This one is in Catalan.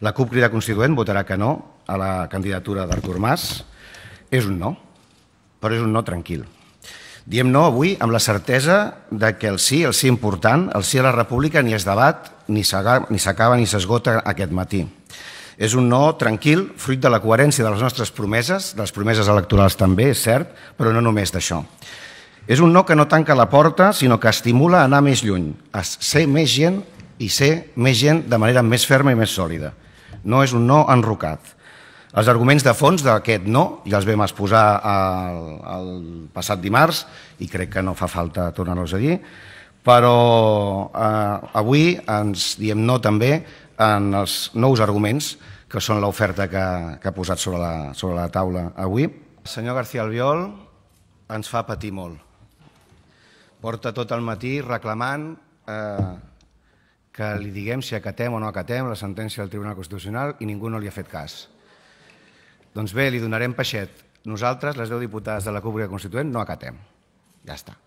La CUP Crida Constituent votarà que no a la candidatura d'Artur Mas. És un no, però és un no tranquil. Diem no avui amb la certesa de que el sí, el sí important, el sí a la República ni es debat, ni s'acaba ni s'esgota aquest matí. És un no tranquil, fruit de la coherència de les nostres promeses, de les promeses electorals també, és cert, però no només d'això. És un no que no tanca la porta, sinó que estimula a anar més lluny, a ser més gent i ser més gent de manera més ferma i més sòlida. No és un no enrocat. Els arguments de fons d'aquest no ja els vam exposar el, el passat dimarts i crec que no fa falta tornar-los a dir, però eh, avui ens diem no també en els nous arguments que són l'oferta que, que ha posat sobre la, sobre la taula avui. El senyor García Albiol ens fa patir molt. Porta tot el matí reclamant eh, que li diguem si acatem o no acatem la sentència del Tribunal Constitucional i ningú no li ha fet cas. Doncs bé, li donarem peixet. Nosaltres, les deu diputades de la Cúbrica Constituent, no acatem. Ja està.